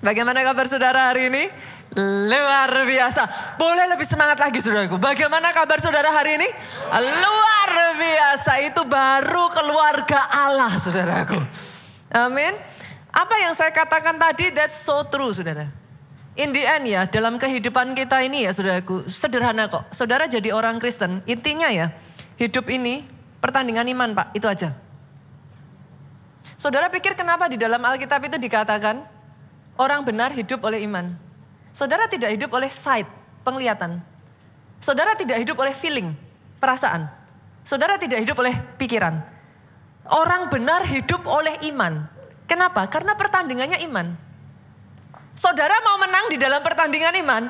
Bagaimana kabar saudara hari ini? Luar biasa. Boleh lebih semangat lagi saudaraku. Bagaimana kabar saudara hari ini? Luar biasa. Itu baru keluarga Allah saudaraku. Amin. Apa yang saya katakan tadi that's so true saudara. In the end ya, dalam kehidupan kita ini ya saudaraku, sederhana kok. Saudara jadi orang Kristen, intinya ya, hidup ini pertandingan iman pak, itu aja. Saudara pikir kenapa di dalam Alkitab itu dikatakan Orang benar hidup oleh iman. Saudara tidak hidup oleh sight, penglihatan. Saudara tidak hidup oleh feeling, perasaan. Saudara tidak hidup oleh pikiran. Orang benar hidup oleh iman. Kenapa? Karena pertandingannya iman. Saudara mau menang di dalam pertandingan iman?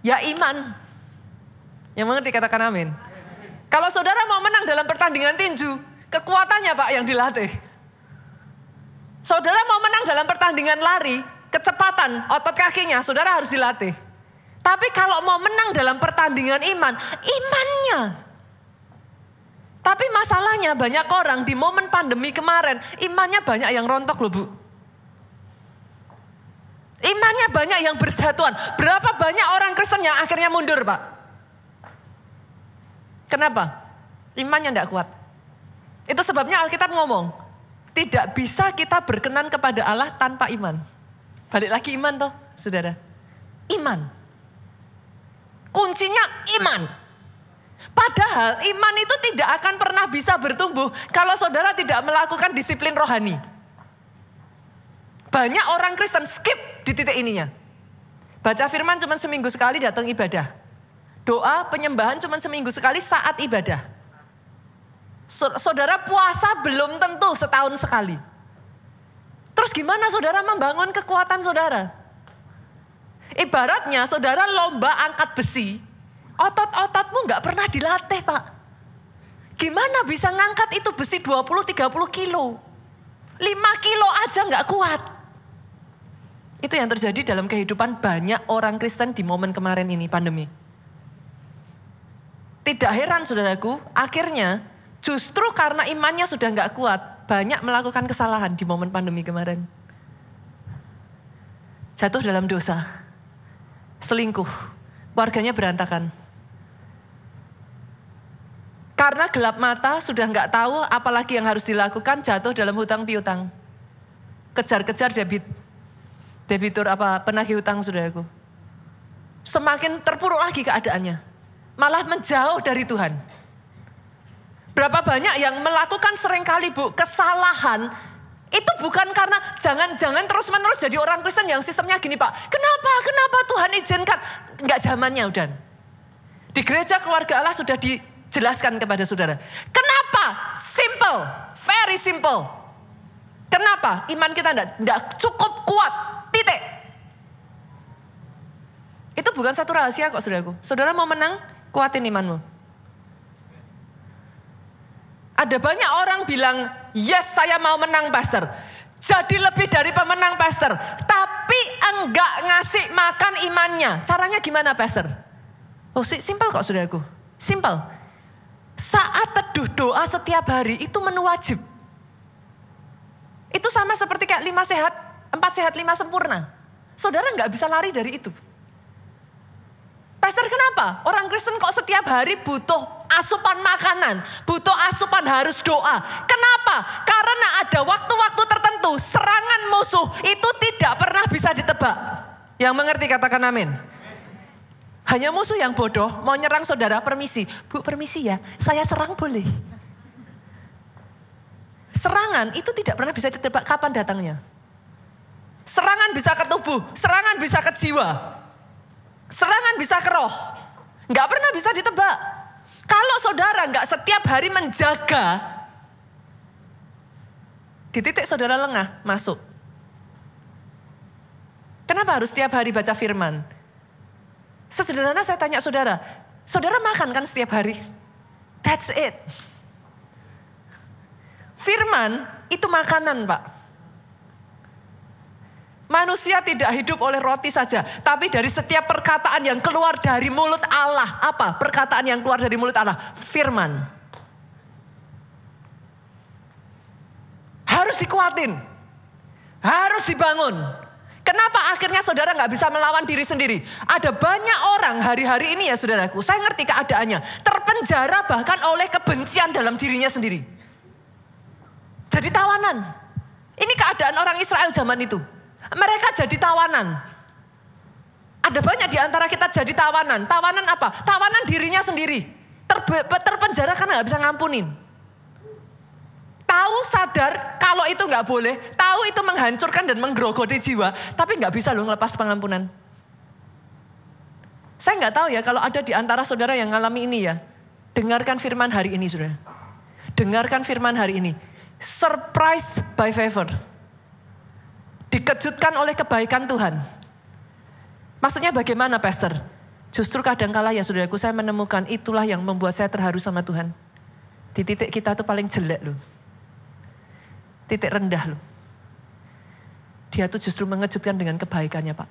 Ya iman. Yang mengerti katakan amin. Kalau saudara mau menang dalam pertandingan tinju, kekuatannya Pak yang dilatih. Saudara mau menang dalam pertandingan lari, kecepatan otot kakinya saudara harus dilatih. Tapi kalau mau menang dalam pertandingan iman, imannya. Tapi masalahnya banyak orang di momen pandemi kemarin, imannya banyak yang rontok loh bu. Imannya banyak yang berjatuhan. Berapa banyak orang Kristen yang akhirnya mundur pak? Kenapa? Imannya tidak kuat. Itu sebabnya Alkitab ngomong, tidak bisa kita berkenan kepada Allah tanpa iman. Balik lagi iman toh, saudara. Iman. Kuncinya iman. Padahal iman itu tidak akan pernah bisa bertumbuh kalau saudara tidak melakukan disiplin rohani. Banyak orang Kristen skip di titik ininya. Baca firman cuma seminggu sekali datang ibadah. Doa penyembahan cuma seminggu sekali saat ibadah. Saudara puasa belum tentu setahun sekali. Terus gimana saudara membangun kekuatan saudara? Ibaratnya saudara lomba angkat besi, otot-ototmu nggak pernah dilatih pak. Gimana bisa ngangkat itu besi 20-30 kilo? 5 kilo aja nggak kuat. Itu yang terjadi dalam kehidupan banyak orang Kristen di momen kemarin ini pandemi. Tidak heran saudaraku, akhirnya justru karena imannya sudah nggak kuat, banyak melakukan kesalahan di momen pandemi kemarin. Jatuh dalam dosa, selingkuh, warganya berantakan. Karena gelap mata sudah nggak tahu apalagi yang harus dilakukan jatuh dalam hutang piutang. Kejar-kejar debit. Debitur apa, penagih hutang sudah aku. Semakin terpuruk lagi keadaannya. Malah menjauh dari Tuhan. Berapa banyak yang melakukan seringkali bu kesalahan itu bukan karena jangan-jangan terus-menerus jadi orang Kristen yang sistemnya gini pak. Kenapa? Kenapa Tuhan izinkan? Enggak zamannya udah. Di gereja keluarga Allah sudah dijelaskan kepada saudara. Kenapa? Simple, very simple. Kenapa? Iman kita enggak, enggak cukup kuat, titik. Itu bukan satu rahasia kok saudaraku. Saudara mau menang, kuatin imanmu. Ada banyak orang bilang, yes saya mau menang pastor. Jadi lebih dari pemenang pastor. Tapi enggak ngasih makan imannya. Caranya gimana pastor? Oh simpel kok saudaraku. Simpel. Saat teduh doa setiap hari itu menu wajib. Itu sama seperti kayak lima sehat, empat sehat, lima sempurna. Saudara nggak bisa lari dari itu. Pastor kenapa? Orang Kristen kok setiap hari butuh asupan makanan, butuh asupan harus doa. Kenapa? Karena ada waktu-waktu tertentu serangan musuh itu tidak pernah bisa ditebak. Yang mengerti katakan amin. Hanya musuh yang bodoh mau nyerang saudara permisi. Bu permisi ya, saya serang boleh. Serangan itu tidak pernah bisa ditebak kapan datangnya. Serangan bisa ke tubuh, serangan bisa ke jiwa. Serangan bisa ke roh. Nggak pernah bisa ditebak. Kalau saudara nggak setiap hari menjaga, di titik saudara lengah masuk. Kenapa harus setiap hari baca firman? Sesederhana saya tanya saudara, saudara makan kan setiap hari? That's it. Firman itu makanan, Pak. Manusia tidak hidup oleh roti saja, tapi dari setiap perkataan yang keluar dari mulut Allah. Apa perkataan yang keluar dari mulut Allah? Firman. Harus dikuatin, harus dibangun. Kenapa akhirnya saudara nggak bisa melawan diri sendiri? Ada banyak orang hari-hari ini ya saudaraku, saya ngerti keadaannya. Terpenjara bahkan oleh kebencian dalam dirinya sendiri. Jadi tawanan. Ini keadaan orang Israel zaman itu. Mereka jadi tawanan. Ada banyak di antara kita jadi tawanan. Tawanan apa? Tawanan dirinya sendiri. Terbe terpenjara karena nggak bisa ngampunin. Tahu sadar kalau itu nggak boleh. Tahu itu menghancurkan dan menggerogoti jiwa. Tapi nggak bisa loh ngelepas pengampunan. Saya nggak tahu ya kalau ada di antara saudara yang ngalami ini ya. Dengarkan firman hari ini sudah. Dengarkan firman hari ini. Surprise by favor dikejutkan oleh kebaikan Tuhan. Maksudnya bagaimana, Pastor? Justru kadangkala ya saudaraku saya menemukan itulah yang membuat saya terharu sama Tuhan. Di titik kita tuh paling jelek loh. Titik rendah loh. Dia tuh justru mengejutkan dengan kebaikannya Pak.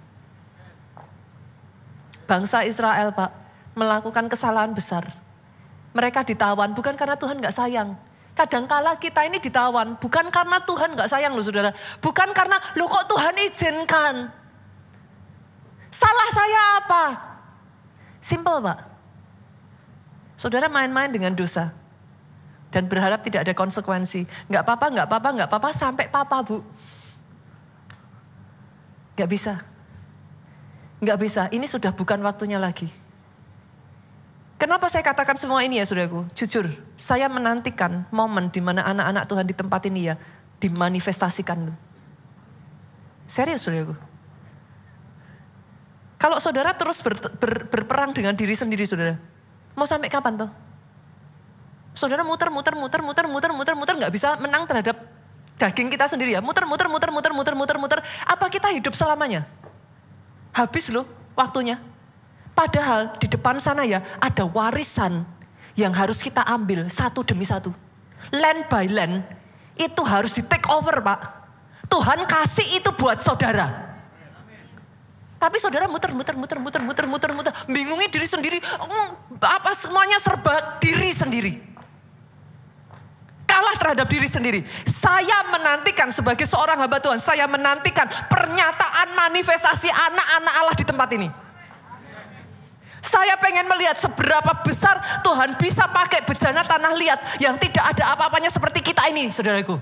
Bangsa Israel Pak melakukan kesalahan besar. Mereka ditawan bukan karena Tuhan gak sayang Kadangkala kita ini ditawan bukan karena Tuhan nggak sayang loh saudara. Bukan karena lo kok Tuhan izinkan. Salah saya apa? Simple pak. Saudara main-main dengan dosa. Dan berharap tidak ada konsekuensi. Nggak apa-apa, nggak apa-apa, nggak apa-apa sampai papa bu. Nggak bisa. Nggak bisa, ini sudah bukan waktunya lagi. Kenapa saya katakan semua ini ya saudaraku? Jujur, saya menantikan momen di mana anak-anak Tuhan di tempat ini ya dimanifestasikan. Serius saudaraku. Kalau saudara terus ber, ber, berperang dengan diri sendiri saudara, mau sampai kapan tuh? Saudara muter, muter, muter, muter, muter, muter, muter, nggak bisa menang terhadap daging kita sendiri ya. Muter, muter, muter, muter, muter, muter, muter. Apa kita hidup selamanya? Habis loh waktunya. Padahal di depan sana ya ada warisan yang harus kita ambil satu demi satu. Land by land itu harus di take over pak. Tuhan kasih itu buat saudara. Tapi saudara muter, muter, muter, muter, muter, muter, muter. Bingungi diri sendiri. Mm, apa semuanya serba diri sendiri. Kalah terhadap diri sendiri. Saya menantikan sebagai seorang hamba Tuhan. Saya menantikan pernyataan manifestasi anak-anak Allah di tempat ini. Saya pengen melihat seberapa besar Tuhan bisa pakai bejana tanah liat yang tidak ada apa-apanya seperti kita ini, saudaraku.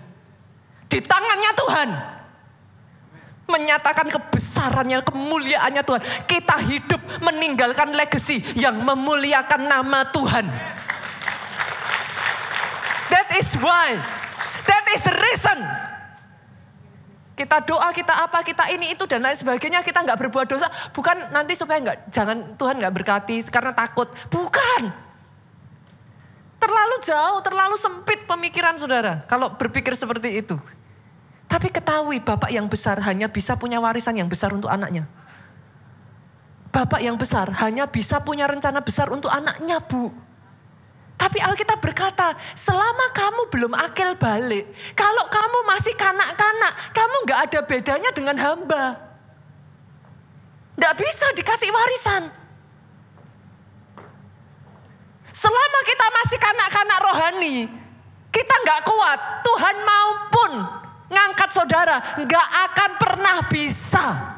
Di tangannya Tuhan. Menyatakan kebesarannya, kemuliaannya Tuhan. Kita hidup meninggalkan legacy yang memuliakan nama Tuhan. That is why. That is the reason kita doa, kita apa, kita ini itu dan lain sebagainya. Kita nggak berbuat dosa. Bukan nanti supaya nggak jangan Tuhan nggak berkati karena takut. Bukan. Terlalu jauh, terlalu sempit pemikiran saudara. Kalau berpikir seperti itu. Tapi ketahui bapak yang besar hanya bisa punya warisan yang besar untuk anaknya. Bapak yang besar hanya bisa punya rencana besar untuk anaknya, Bu. Tapi Alkitab berkata, selama kamu belum akil balik, kalau kamu masih kanak-kanak, kamu nggak ada bedanya dengan hamba. Nggak bisa dikasih warisan. Selama kita masih kanak-kanak rohani, kita nggak kuat. Tuhan maupun ngangkat saudara, nggak akan pernah bisa.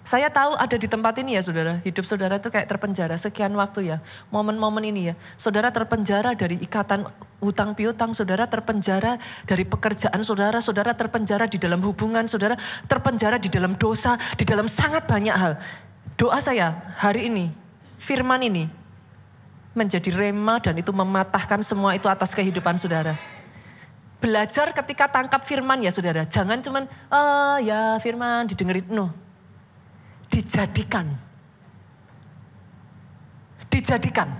Saya tahu ada di tempat ini ya saudara, hidup saudara itu kayak terpenjara sekian waktu ya. Momen-momen ini ya, saudara terpenjara dari ikatan utang piutang, saudara terpenjara dari pekerjaan saudara, saudara terpenjara di dalam hubungan saudara, terpenjara di dalam dosa, di dalam sangat banyak hal. Doa saya hari ini, firman ini menjadi rema dan itu mematahkan semua itu atas kehidupan saudara belajar ketika tangkap firman ya saudara. Jangan cuman, oh ya firman didengerin. No, dijadikan. Dijadikan.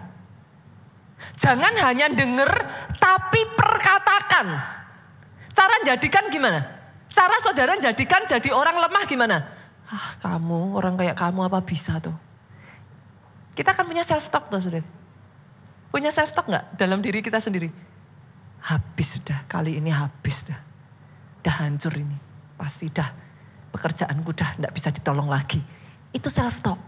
Jangan hanya dengar tapi perkatakan. Cara jadikan gimana? Cara saudara jadikan jadi orang lemah gimana? Ah kamu, orang kayak kamu apa bisa tuh? Kita akan punya self talk tuh saudara. Punya self talk nggak dalam diri kita sendiri? Habis sudah, kali ini habis dah. Dah hancur ini, pasti dah pekerjaanku dah enggak bisa ditolong lagi. Itu self talk.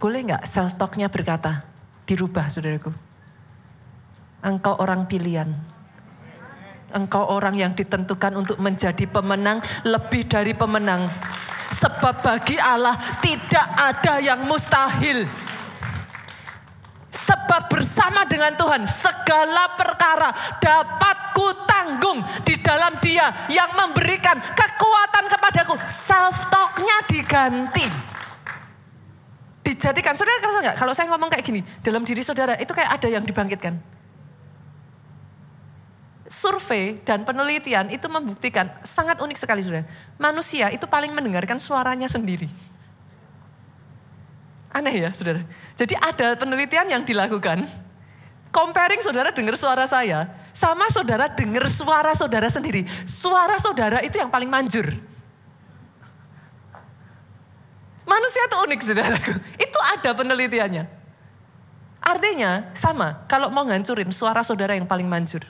Boleh nggak self talknya berkata dirubah saudaraku? Engkau orang pilihan. Engkau orang yang ditentukan untuk menjadi pemenang lebih dari pemenang. Sebab bagi Allah tidak ada yang mustahil. Sebab bersama dengan Tuhan segala perkara dapat aku tanggung di dalam dia yang memberikan kekuatan kepadaku. Self talknya diganti. Dijadikan, saudara kerasa nggak kalau saya ngomong kayak gini, dalam diri saudara itu kayak ada yang dibangkitkan. Survei dan penelitian itu membuktikan sangat unik sekali saudara. Manusia itu paling mendengarkan suaranya sendiri. Aneh ya saudara. Jadi ada penelitian yang dilakukan. Comparing saudara dengar suara saya sama saudara dengar suara saudara sendiri. Suara saudara itu yang paling manjur. Manusia itu unik saudaraku. Itu ada penelitiannya. Artinya sama, kalau mau ngancurin suara saudara yang paling manjur.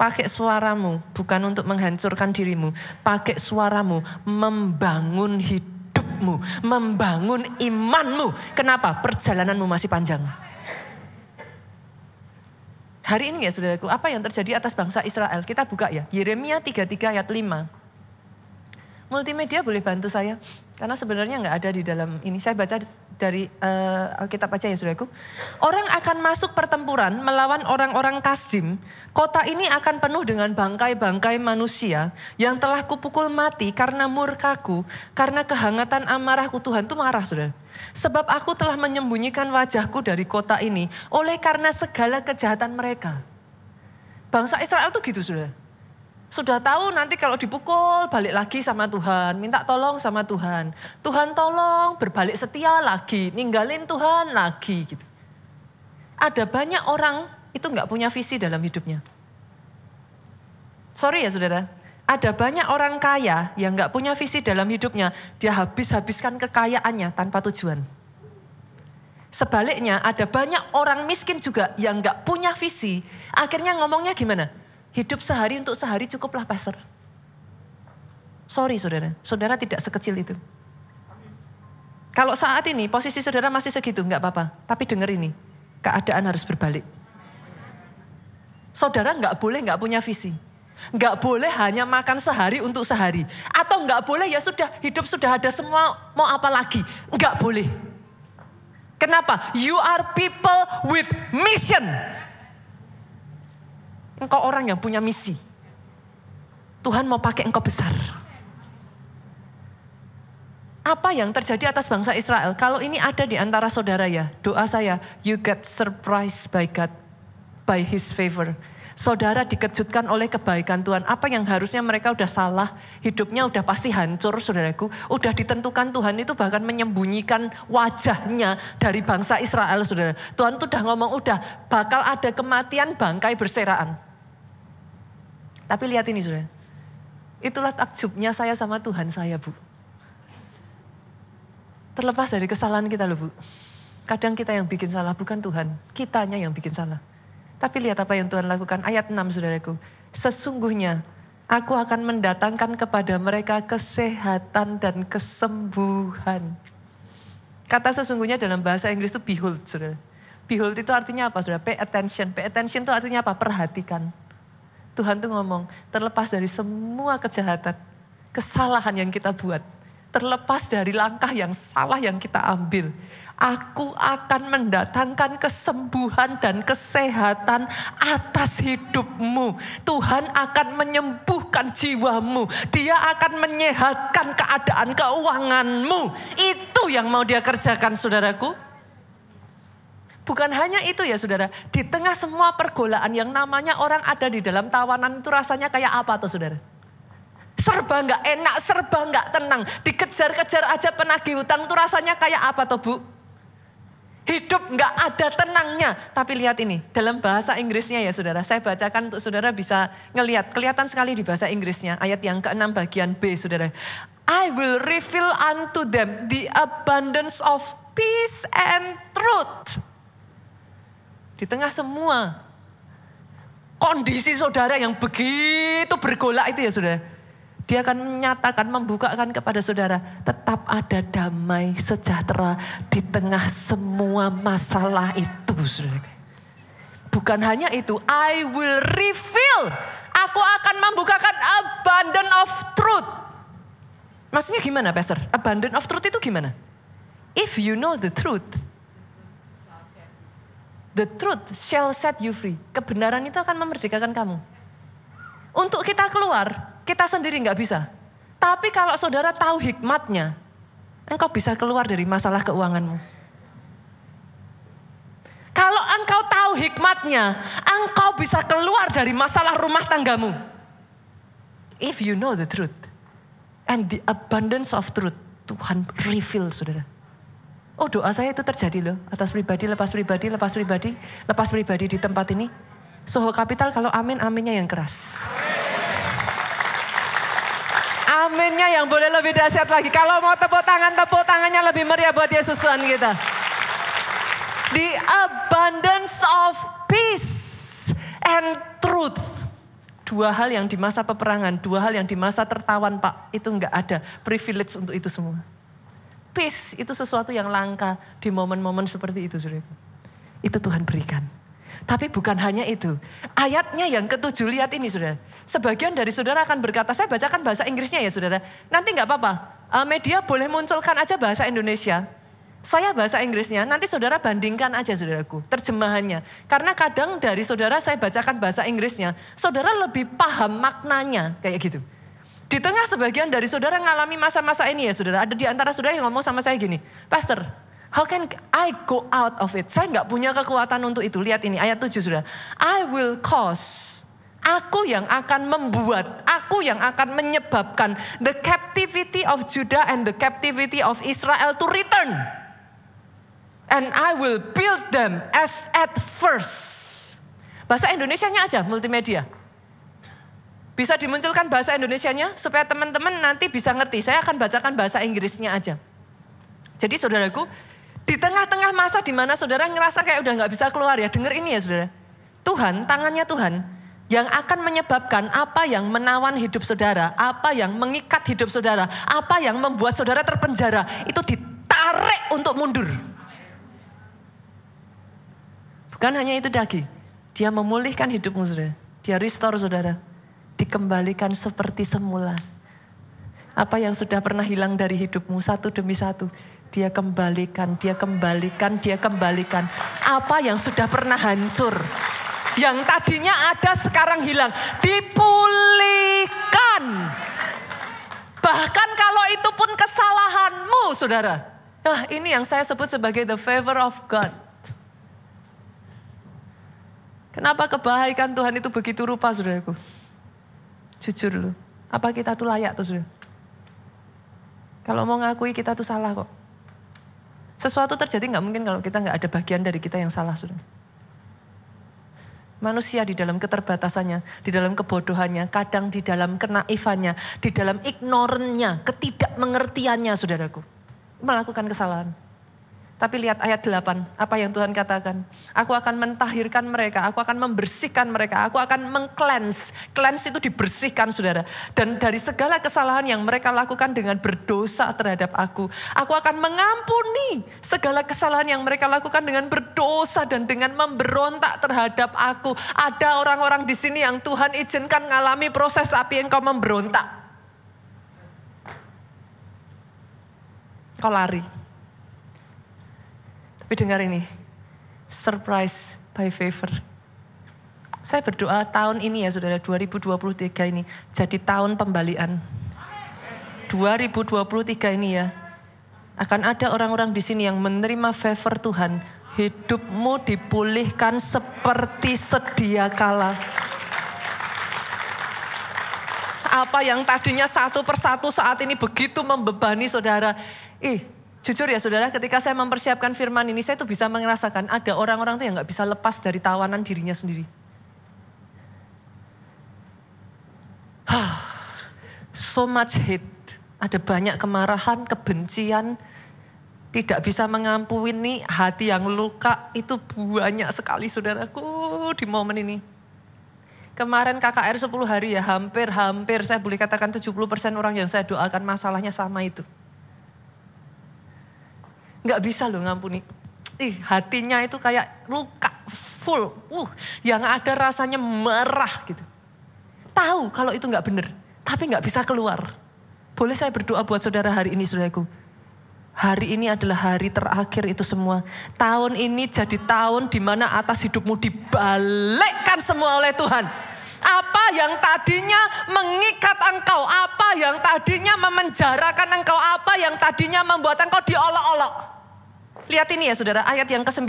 Pakai suaramu bukan untuk menghancurkan dirimu. Pakai suaramu membangun hidupmu. Membangun imanmu. Kenapa? Perjalananmu masih panjang. Hari ini ya saudaraku, apa yang terjadi atas bangsa Israel? Kita buka ya, Yeremia 33 ayat 5. Multimedia boleh bantu saya, karena sebenarnya nggak ada di dalam ini. Saya baca dari uh, Alkitab aja ya saudaraku. Orang akan masuk pertempuran melawan orang-orang kasim. Kota ini akan penuh dengan bangkai-bangkai manusia yang telah kupukul mati karena murkaku, karena kehangatan amarahku. Tuhan Itu marah saudara. Sebab aku telah menyembunyikan wajahku dari kota ini oleh karena segala kejahatan mereka. Bangsa Israel tuh gitu sudah. Sudah tahu nanti kalau dipukul balik lagi sama Tuhan, minta tolong sama Tuhan. Tuhan tolong berbalik setia lagi, ninggalin Tuhan lagi gitu. Ada banyak orang itu nggak punya visi dalam hidupnya. Sorry ya saudara, ada banyak orang kaya yang nggak punya visi dalam hidupnya, dia habis-habiskan kekayaannya tanpa tujuan. Sebaliknya ada banyak orang miskin juga yang nggak punya visi, akhirnya ngomongnya gimana? Hidup sehari untuk sehari cukuplah pastor. Sorry saudara, saudara tidak sekecil itu. Kalau saat ini posisi saudara masih segitu, nggak apa-apa. Tapi dengar ini, keadaan harus berbalik. Saudara nggak boleh nggak punya visi. Nggak boleh hanya makan sehari untuk sehari. Atau nggak boleh ya sudah hidup sudah ada semua mau apa lagi. Nggak boleh. Kenapa? You are people with mission. Engkau orang yang punya misi. Tuhan mau pakai engkau besar. Apa yang terjadi atas bangsa Israel? Kalau ini ada di antara saudara ya, doa saya, you get surprised by God, by His favor. Saudara dikejutkan oleh kebaikan Tuhan. Apa yang harusnya mereka udah salah, hidupnya udah pasti hancur saudaraku. Udah ditentukan Tuhan itu bahkan menyembunyikan wajahnya dari bangsa Israel saudara. Tuhan tuh udah ngomong udah bakal ada kematian bangkai berseraan. Tapi lihat ini saudara. Itulah takjubnya saya sama Tuhan saya bu. Terlepas dari kesalahan kita loh bu. Kadang kita yang bikin salah, bukan Tuhan. Kitanya yang bikin salah. Tapi lihat apa yang Tuhan lakukan. Ayat 6 saudaraku. Sesungguhnya aku akan mendatangkan kepada mereka kesehatan dan kesembuhan. Kata sesungguhnya dalam bahasa Inggris itu behold saudara. Behold itu artinya apa saudara? Pay attention. Pay attention itu artinya apa? Perhatikan. Tuhan tuh ngomong, terlepas dari semua kejahatan, kesalahan yang kita buat, terlepas dari langkah yang salah yang kita ambil, Aku akan mendatangkan kesembuhan dan kesehatan atas hidupmu. Tuhan akan menyembuhkan jiwamu. Dia akan menyehatkan keadaan keuanganmu. Itu yang mau dia kerjakan, saudaraku. Bukan hanya itu ya saudara, di tengah semua pergolaan yang namanya orang ada di dalam tawanan itu rasanya kayak apa tuh saudara? Serba nggak enak, serba nggak tenang, dikejar-kejar aja penagih hutang itu rasanya kayak apa tuh bu? Hidup nggak ada tenangnya. Tapi lihat ini, dalam bahasa Inggrisnya ya saudara. Saya bacakan untuk saudara bisa ngelihat. Kelihatan sekali di bahasa Inggrisnya. Ayat yang ke-6 bagian B saudara. I will reveal unto them the abundance of peace and truth. Di tengah semua kondisi saudara yang begitu bergolak itu ya saudara. Dia akan menyatakan, membukakan kepada saudara, tetap ada damai sejahtera di tengah semua masalah itu. Saudara. Bukan hanya itu, I will reveal. Aku akan membukakan abundant of truth. Maksudnya gimana, Pastor? Abundance of truth itu gimana? If you know the truth, the truth shall set you free. Kebenaran itu akan memerdekakan kamu. Untuk kita keluar kita sendiri nggak bisa. Tapi kalau saudara tahu hikmatnya, engkau bisa keluar dari masalah keuanganmu. Kalau engkau tahu hikmatnya, engkau bisa keluar dari masalah rumah tanggamu. If you know the truth and the abundance of truth, Tuhan reveal saudara. Oh doa saya itu terjadi loh. Atas pribadi, lepas pribadi, lepas pribadi, lepas pribadi di tempat ini. Soho Capital kalau amin, aminnya yang keras. Amin. Aminnya yang boleh lebih dahsyat lagi. Kalau mau tepuk tangan, tepuk tangannya lebih meriah buat Yesus Tuhan kita. The abundance of peace and truth. Dua hal yang di masa peperangan, dua hal yang di masa tertawan Pak, itu nggak ada privilege untuk itu semua. Peace itu sesuatu yang langka di momen-momen seperti itu. Suriku. Itu Tuhan berikan. Tapi bukan hanya itu. Ayatnya yang ketujuh lihat ini sudah. Sebagian dari saudara akan berkata, saya bacakan bahasa Inggrisnya ya saudara. Nanti nggak apa-apa, eh, media boleh munculkan aja bahasa Indonesia. Saya bahasa Inggrisnya, nanti saudara bandingkan aja saudaraku, terjemahannya. Karena kadang dari saudara saya bacakan bahasa Inggrisnya, saudara lebih paham maknanya kayak gitu. Di tengah sebagian dari saudara ngalami masa-masa ini ya saudara, ada di antara saudara yang ngomong sama saya gini, Pastor, How can I go out of it? Saya nggak punya kekuatan untuk itu. Lihat ini ayat 7 sudah. I will cause Aku yang akan membuat, aku yang akan menyebabkan the captivity of Judah and the captivity of Israel to return. And I will build them as at first. Bahasa Indonesianya aja multimedia. Bisa dimunculkan bahasa Indonesianya supaya teman-teman nanti bisa ngerti. Saya akan bacakan bahasa Inggrisnya aja. Jadi saudaraku, di tengah-tengah masa di mana saudara ngerasa kayak udah nggak bisa keluar ya, denger ini ya saudara. Tuhan, tangannya Tuhan yang akan menyebabkan apa yang menawan hidup saudara, apa yang mengikat hidup saudara, apa yang membuat saudara terpenjara, itu ditarik untuk mundur. Bukan hanya itu daging, dia memulihkan hidupmu saudara, dia restore saudara, dikembalikan seperti semula. Apa yang sudah pernah hilang dari hidupmu satu demi satu, dia kembalikan, dia kembalikan, dia kembalikan. Apa yang sudah pernah hancur, yang tadinya ada sekarang hilang. Dipulihkan. Bahkan kalau itu pun kesalahanmu, saudara. Nah, ini yang saya sebut sebagai the favor of God. Kenapa kebaikan Tuhan itu begitu rupa, saudaraku? Jujur loh, Apa kita tuh layak tuh, saudara? Kalau mau ngakui kita tuh salah kok. Sesuatu terjadi nggak mungkin kalau kita nggak ada bagian dari kita yang salah, saudara. Manusia di dalam keterbatasannya, di dalam kebodohannya, kadang di dalam kenaifannya, di dalam ignorannya, ketidakmengertiannya saudaraku. Melakukan kesalahan. Tapi lihat ayat 8, apa yang Tuhan katakan. Aku akan mentahirkan mereka, aku akan membersihkan mereka, aku akan mengcleanse. Cleanse itu dibersihkan saudara. Dan dari segala kesalahan yang mereka lakukan dengan berdosa terhadap aku. Aku akan mengampuni segala kesalahan yang mereka lakukan dengan berdosa dan dengan memberontak terhadap aku. Ada orang-orang di sini yang Tuhan izinkan mengalami proses api engkau memberontak. Kau lari tapi dengar ini, surprise by favor. Saya berdoa tahun ini ya saudara, 2023 ini jadi tahun pembalian. 2023 ini ya, akan ada orang-orang di sini yang menerima favor Tuhan. Hidupmu dipulihkan seperti sedia kala apa yang tadinya satu persatu saat ini begitu membebani saudara. Ih, Jujur ya saudara, ketika saya mempersiapkan firman ini, saya tuh bisa merasakan ada orang-orang tuh yang nggak bisa lepas dari tawanan dirinya sendiri. so much hate. Ada banyak kemarahan, kebencian, tidak bisa mengampuni hati yang luka. Itu banyak sekali saudaraku di momen ini. Kemarin KKR 10 hari ya hampir-hampir saya boleh katakan 70% orang yang saya doakan masalahnya sama itu nggak bisa loh ngampuni. Ih, hatinya itu kayak luka full, uh, yang ada rasanya merah gitu. Tahu kalau itu nggak bener tapi nggak bisa keluar. Boleh saya berdoa buat saudara hari ini, saudaraku? Hari ini adalah hari terakhir itu semua. Tahun ini jadi tahun di mana atas hidupmu dibalikkan semua oleh Tuhan. Apa yang tadinya mengikat engkau, apa yang tadinya memenjarakan engkau, apa yang tadinya membuat engkau diolok-olok Lihat ini ya saudara, ayat yang ke-9.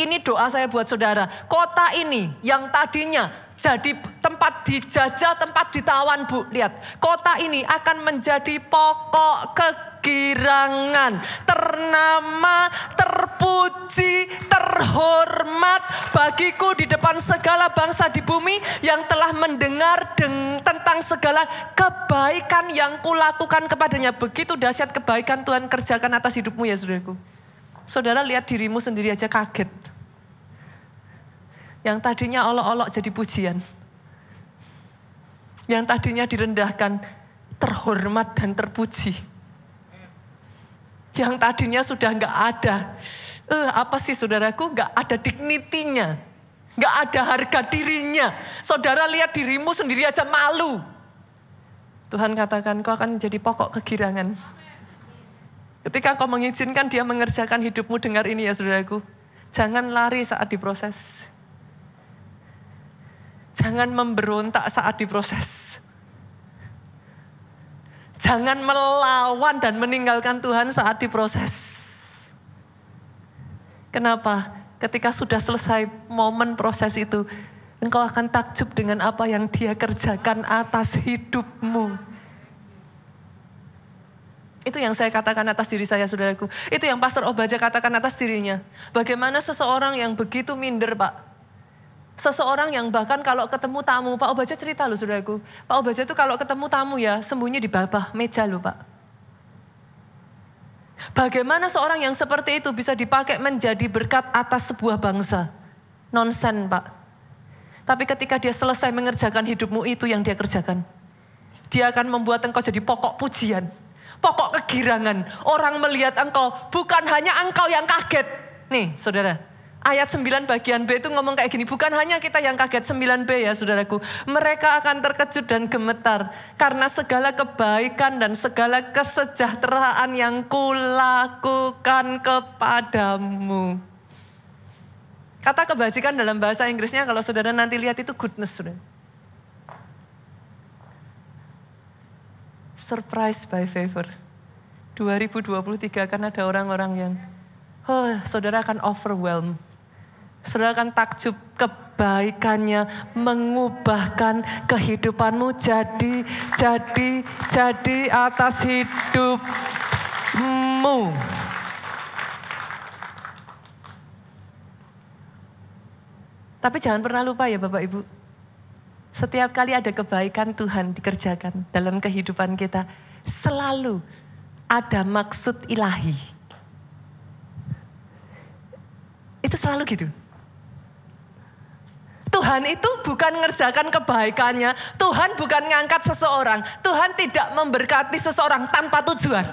Ini doa saya buat saudara. Kota ini yang tadinya jadi tempat dijajah, tempat ditawan bu. Lihat, kota ini akan menjadi pokok kegirangan. Ternama, terpuji, terhormat bagiku di depan segala bangsa di bumi yang telah mendengar deng tentang segala kebaikan yang kulakukan kepadanya. Begitu dahsyat kebaikan Tuhan kerjakan atas hidupmu ya saudaraku saudara lihat dirimu sendiri aja kaget. Yang tadinya olok-olok jadi pujian. Yang tadinya direndahkan, terhormat dan terpuji. Yang tadinya sudah nggak ada, eh, apa sih saudaraku, nggak ada dignitinya. Nggak ada harga dirinya. Saudara lihat dirimu sendiri aja malu. Tuhan katakan, kau akan jadi pokok kegirangan. Ketika kau mengizinkan dia mengerjakan hidupmu, dengar ini ya saudaraku. Jangan lari saat diproses. Jangan memberontak saat diproses. Jangan melawan dan meninggalkan Tuhan saat diproses. Kenapa? Ketika sudah selesai momen proses itu, engkau akan takjub dengan apa yang dia kerjakan atas hidupmu. Itu yang saya katakan atas diri saya, saudaraku. Itu yang Pastor Obaja katakan atas dirinya. Bagaimana seseorang yang begitu minder, Pak. Seseorang yang bahkan kalau ketemu tamu, Pak Obaja cerita loh, saudaraku. Pak Obaja itu kalau ketemu tamu ya, sembunyi di bawah meja loh, Pak. Bagaimana seorang yang seperti itu bisa dipakai menjadi berkat atas sebuah bangsa? Nonsen, Pak. Tapi ketika dia selesai mengerjakan hidupmu itu yang dia kerjakan. Dia akan membuat engkau jadi pokok pujian. Pokok kegirangan. Orang melihat engkau. Bukan hanya engkau yang kaget. Nih saudara. Ayat 9 bagian B itu ngomong kayak gini. Bukan hanya kita yang kaget 9B ya saudaraku. Mereka akan terkejut dan gemetar. Karena segala kebaikan dan segala kesejahteraan yang kulakukan kepadamu. Kata kebajikan dalam bahasa Inggrisnya kalau saudara nanti lihat itu goodness saudara. surprise by favor. 2023 akan ada orang-orang yang, oh, saudara akan overwhelm, Saudara akan takjub kebaikannya, mengubahkan kehidupanmu jadi, jadi, jadi atas hidupmu. Tapi jangan pernah lupa ya Bapak Ibu, setiap kali ada kebaikan Tuhan dikerjakan dalam kehidupan kita, selalu ada maksud ilahi. Itu selalu gitu. Tuhan itu bukan ngerjakan kebaikannya, Tuhan bukan ngangkat seseorang, Tuhan tidak memberkati seseorang tanpa tujuan.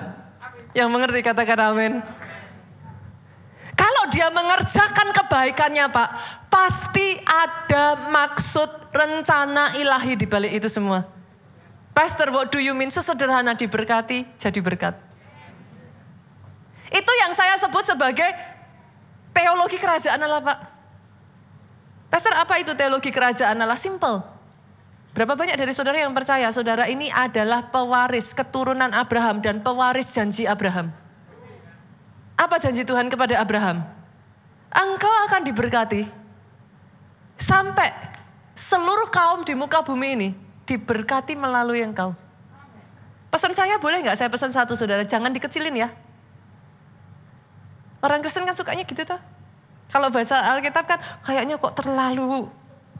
Yang mengerti katakan amin. Kalau dia mengerjakan kebaikannya Pak, pasti ada maksud rencana ilahi di balik itu semua. Pastor, what do you mean? Sesederhana diberkati, jadi berkat. Itu yang saya sebut sebagai teologi kerajaan Allah Pak. Pastor, apa itu teologi kerajaan Allah? Simple. Berapa banyak dari saudara yang percaya saudara ini adalah pewaris keturunan Abraham dan pewaris janji Abraham? Apa janji Tuhan kepada Abraham? Engkau akan diberkati sampai seluruh kaum di muka bumi ini diberkati melalui engkau. Pesan saya boleh nggak? Saya pesan satu saudara, jangan dikecilin ya. Orang Kristen kan sukanya gitu tuh. Kalau bahasa Alkitab kan kayaknya kok terlalu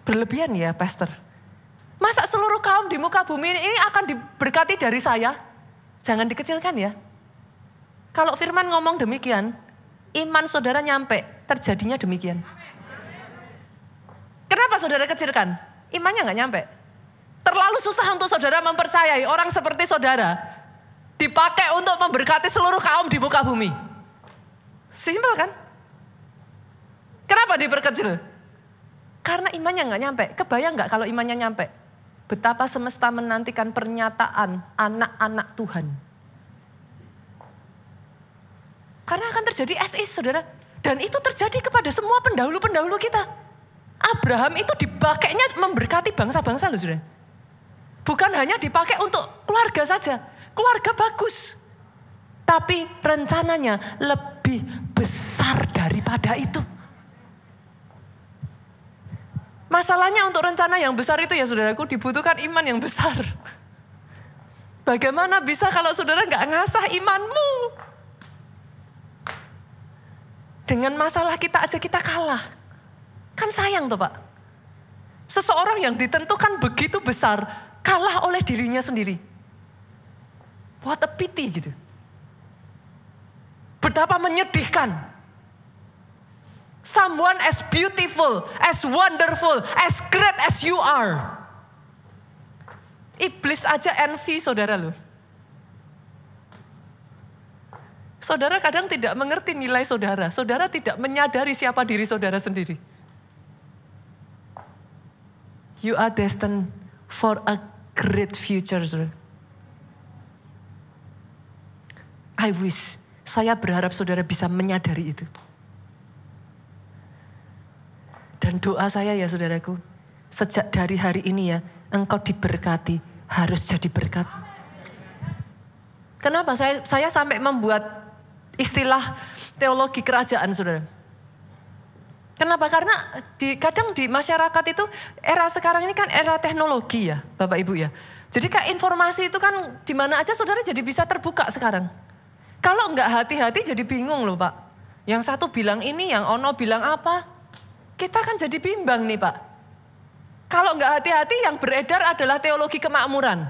berlebihan ya pastor. Masa seluruh kaum di muka bumi ini akan diberkati dari saya? Jangan dikecilkan ya. Kalau firman ngomong demikian, iman saudara nyampe, terjadinya demikian. Kenapa saudara kecilkan? Imannya nggak nyampe. Terlalu susah untuk saudara mempercayai orang seperti saudara dipakai untuk memberkati seluruh kaum di muka bumi. Simpel kan? Kenapa diperkecil? Karena imannya nggak nyampe. Kebayang nggak kalau imannya nyampe? Betapa semesta menantikan pernyataan anak-anak Tuhan karena akan terjadi as saudara. Dan itu terjadi kepada semua pendahulu-pendahulu kita. Abraham itu dipakainya memberkati bangsa-bangsa loh saudara. Bukan hanya dipakai untuk keluarga saja. Keluarga bagus. Tapi rencananya lebih besar daripada itu. Masalahnya untuk rencana yang besar itu ya saudaraku dibutuhkan iman yang besar. Bagaimana bisa kalau saudara nggak ngasah imanmu? Dengan masalah kita aja kita kalah. Kan sayang tuh Pak. Seseorang yang ditentukan begitu besar kalah oleh dirinya sendiri. What a pity gitu. Betapa menyedihkan. Someone as beautiful, as wonderful, as great as you are. Iblis aja envy saudara loh. Saudara kadang tidak mengerti nilai saudara. Saudara tidak menyadari siapa diri saudara sendiri. You are destined for a great future. I wish, saya berharap saudara bisa menyadari itu. Dan doa saya ya saudaraku, sejak dari hari ini ya, engkau diberkati, harus jadi berkat. Kenapa saya saya sampai membuat istilah teologi kerajaan saudara. Kenapa? Karena di, kadang di masyarakat itu era sekarang ini kan era teknologi ya Bapak Ibu ya. Jadi kayak informasi itu kan di mana aja saudara jadi bisa terbuka sekarang. Kalau nggak hati-hati jadi bingung loh Pak. Yang satu bilang ini, yang ono bilang apa. Kita kan jadi bimbang nih Pak. Kalau nggak hati-hati yang beredar adalah teologi kemakmuran.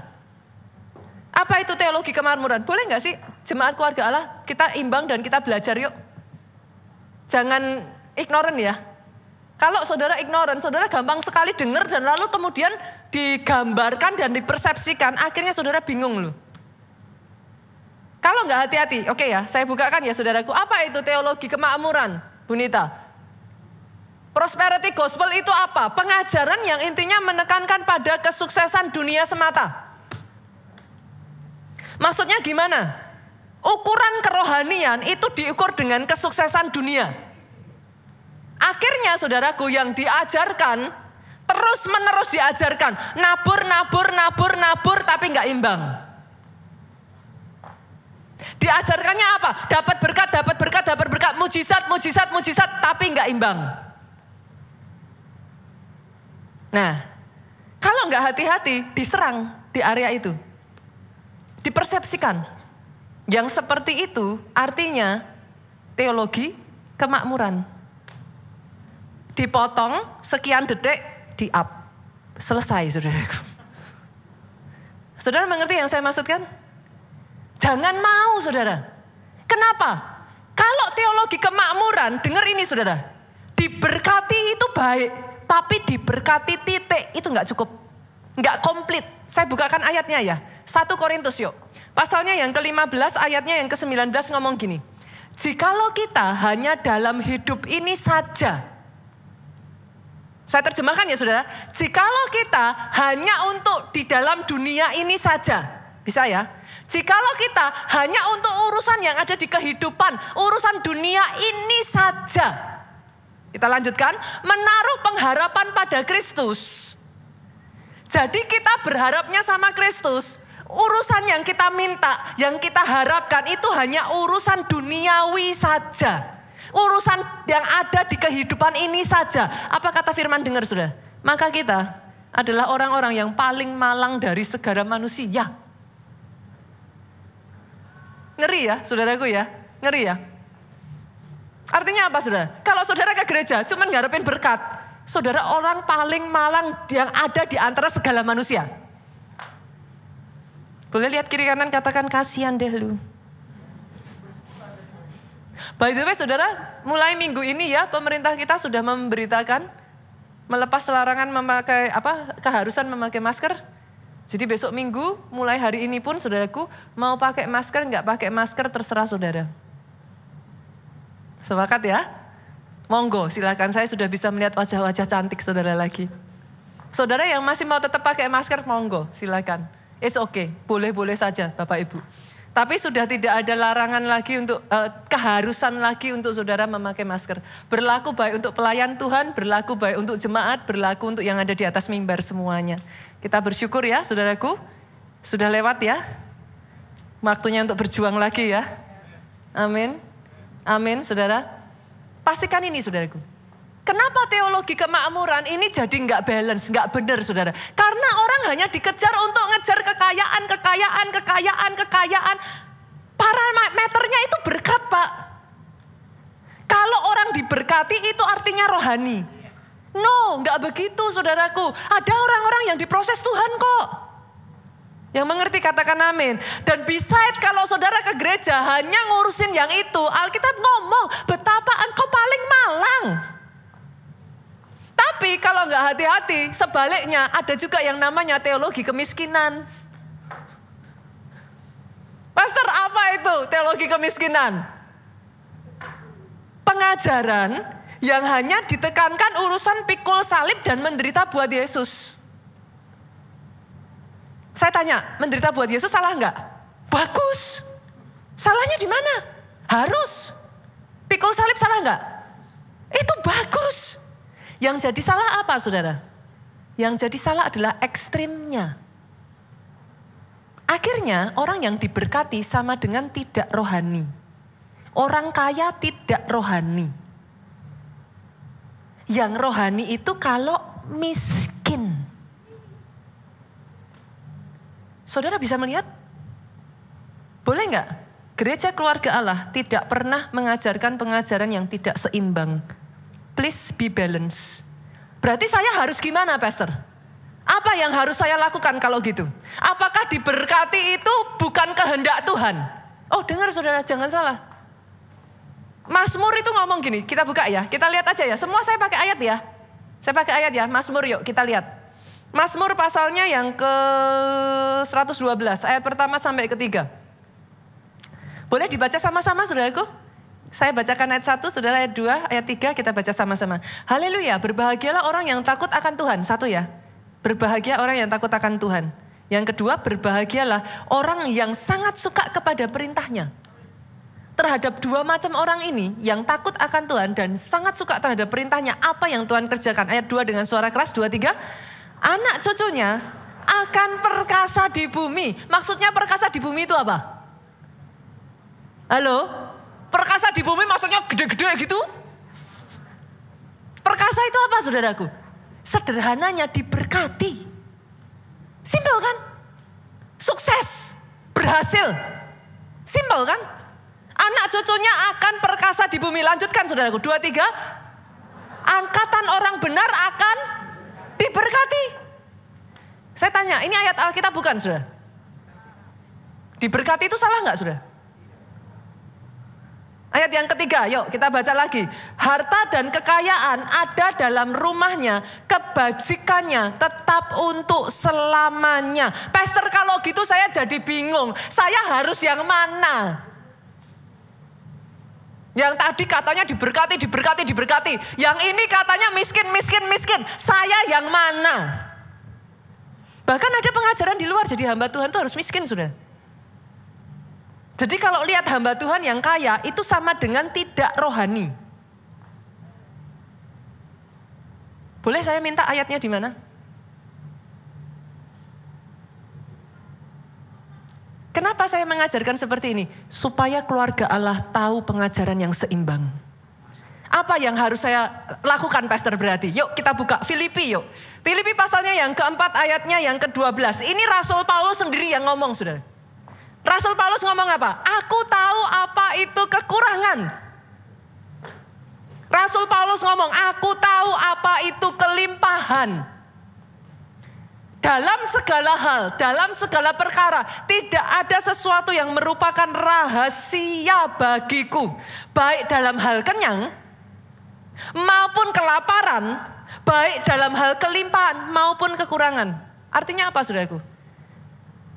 Apa itu teologi kemakmuran? Boleh nggak sih Jemaat keluarga Allah, kita imbang dan kita belajar yuk. Jangan ignoran ya. Kalau saudara ignoran, saudara gampang sekali dengar dan lalu kemudian digambarkan dan dipersepsikan. Akhirnya saudara bingung loh. Kalau nggak hati-hati, oke okay ya, saya bukakan ya saudaraku. Apa itu teologi kemakmuran, Bunita? Prosperity gospel itu apa? Pengajaran yang intinya menekankan pada kesuksesan dunia semata. Maksudnya gimana? Ukuran kerohanian itu diukur dengan kesuksesan dunia. Akhirnya saudaraku yang diajarkan terus menerus diajarkan nabur nabur nabur nabur tapi nggak imbang. Diajarkannya apa? Dapat berkat, dapat berkat, dapat berkat, mujizat, mujizat, mujizat, tapi nggak imbang. Nah, kalau nggak hati-hati, diserang di area itu, dipersepsikan, yang seperti itu artinya teologi kemakmuran. Dipotong sekian detik di up. Selesai saudara. Saudara mengerti yang saya maksudkan? Jangan mau saudara. Kenapa? Kalau teologi kemakmuran, dengar ini saudara. Diberkati itu baik, tapi diberkati titik itu nggak cukup. Nggak komplit. Saya bukakan ayatnya ya. Satu Korintus yuk. Pasalnya yang ke-15 ayatnya yang ke-19 ngomong gini. Jikalau kita hanya dalam hidup ini saja. Saya terjemahkan ya saudara. Jikalau kita hanya untuk di dalam dunia ini saja. Bisa ya? Jikalau kita hanya untuk urusan yang ada di kehidupan, urusan dunia ini saja. Kita lanjutkan, menaruh pengharapan pada Kristus. Jadi kita berharapnya sama Kristus, urusan yang kita minta, yang kita harapkan itu hanya urusan duniawi saja. Urusan yang ada di kehidupan ini saja. Apa kata firman dengar sudah? Maka kita adalah orang-orang yang paling malang dari segala manusia. Ngeri ya, saudaraku ya. Ngeri ya. Artinya apa saudara? Kalau saudara ke gereja cuman ngarepin berkat. Saudara orang paling malang yang ada di antara segala manusia. Boleh lihat kiri kanan katakan kasihan deh lu. By the way saudara, mulai minggu ini ya pemerintah kita sudah memberitakan melepas larangan memakai apa keharusan memakai masker. Jadi besok minggu mulai hari ini pun saudaraku mau pakai masker nggak pakai masker terserah saudara. Sepakat ya? Monggo silakan saya sudah bisa melihat wajah-wajah cantik saudara lagi. Saudara yang masih mau tetap pakai masker monggo silakan. It's okay, boleh-boleh saja Bapak Ibu. Tapi sudah tidak ada larangan lagi untuk eh, keharusan lagi untuk saudara memakai masker. Berlaku baik untuk pelayan Tuhan, berlaku baik untuk jemaat, berlaku untuk yang ada di atas mimbar semuanya. Kita bersyukur ya, saudaraku. Sudah lewat ya. Waktunya untuk berjuang lagi ya. Amin. Amin, saudara. Pastikan ini, saudaraku. Kenapa teologi kemakmuran ini jadi nggak balance, nggak benar saudara? Karena orang hanya dikejar untuk ngejar kekayaan, kekayaan, kekayaan, kekayaan. Parameternya itu berkat pak. Kalau orang diberkati itu artinya rohani. No, nggak begitu saudaraku. Ada orang-orang yang diproses Tuhan kok. Yang mengerti katakan amin. Dan beside kalau saudara ke gereja hanya ngurusin yang itu. Alkitab ngomong betapa engkau paling malang. Tapi kalau nggak hati-hati, sebaliknya ada juga yang namanya teologi kemiskinan. Pastor apa itu teologi kemiskinan? Pengajaran yang hanya ditekankan urusan pikul salib dan menderita buat Yesus. Saya tanya, menderita buat Yesus salah nggak? Bagus. Salahnya di mana? Harus. Pikul salib salah nggak? Itu bagus. Yang jadi salah apa saudara? Yang jadi salah adalah ekstrimnya. Akhirnya orang yang diberkati sama dengan tidak rohani. Orang kaya tidak rohani. Yang rohani itu kalau miskin. Saudara bisa melihat? Boleh nggak? Gereja keluarga Allah tidak pernah mengajarkan pengajaran yang tidak seimbang Please be balanced. Berarti saya harus gimana, Pastor? Apa yang harus saya lakukan kalau gitu? Apakah diberkati itu bukan kehendak Tuhan? Oh, dengar saudara, jangan salah. Masmur itu ngomong gini, kita buka ya, kita lihat aja ya. Semua saya pakai ayat ya. Saya pakai ayat ya, Masmur, yuk kita lihat. Masmur pasalnya yang ke 112, ayat pertama sampai ketiga. Boleh dibaca sama-sama saudaraku? Saya bacakan ayat 1, saudara ayat 2, ayat 3 kita baca sama-sama. Haleluya, berbahagialah orang yang takut akan Tuhan. Satu ya, berbahagia orang yang takut akan Tuhan. Yang kedua, berbahagialah orang yang sangat suka kepada perintahnya. Terhadap dua macam orang ini, yang takut akan Tuhan dan sangat suka terhadap perintahnya, apa yang Tuhan kerjakan? Ayat 2 dengan suara keras, 2, 3. Anak cucunya akan perkasa di bumi. Maksudnya perkasa di bumi itu apa? Halo? Perkasa di bumi maksudnya gede-gede gitu. Perkasa itu apa saudaraku? Sederhananya diberkati. Simpel kan? Sukses, berhasil. Simpel kan? Anak cucunya akan perkasa di bumi. Lanjutkan saudaraku. Dua, tiga. Angkatan orang benar akan diberkati. Saya tanya, ini ayat Alkitab bukan sudah? Diberkati itu salah nggak sudah? Ayat yang ketiga, yuk kita baca lagi. Harta dan kekayaan ada dalam rumahnya, kebajikannya tetap untuk selamanya. Pastor kalau gitu saya jadi bingung, saya harus yang mana? Yang tadi katanya diberkati, diberkati, diberkati. Yang ini katanya miskin, miskin, miskin. Saya yang mana? Bahkan ada pengajaran di luar jadi hamba Tuhan itu harus miskin sudah. Jadi kalau lihat hamba Tuhan yang kaya itu sama dengan tidak rohani. Boleh saya minta ayatnya di mana? Kenapa saya mengajarkan seperti ini? Supaya keluarga Allah tahu pengajaran yang seimbang. Apa yang harus saya lakukan pastor berarti? Yuk kita buka Filipi yuk. Filipi pasalnya yang keempat ayatnya yang ke-12. Ini Rasul Paulus sendiri yang ngomong saudara. Rasul Paulus ngomong apa? Aku tahu apa itu kekurangan. Rasul Paulus ngomong, aku tahu apa itu kelimpahan. Dalam segala hal, dalam segala perkara, tidak ada sesuatu yang merupakan rahasia bagiku. Baik dalam hal kenyang, maupun kelaparan, baik dalam hal kelimpahan maupun kekurangan. Artinya apa saudaraku?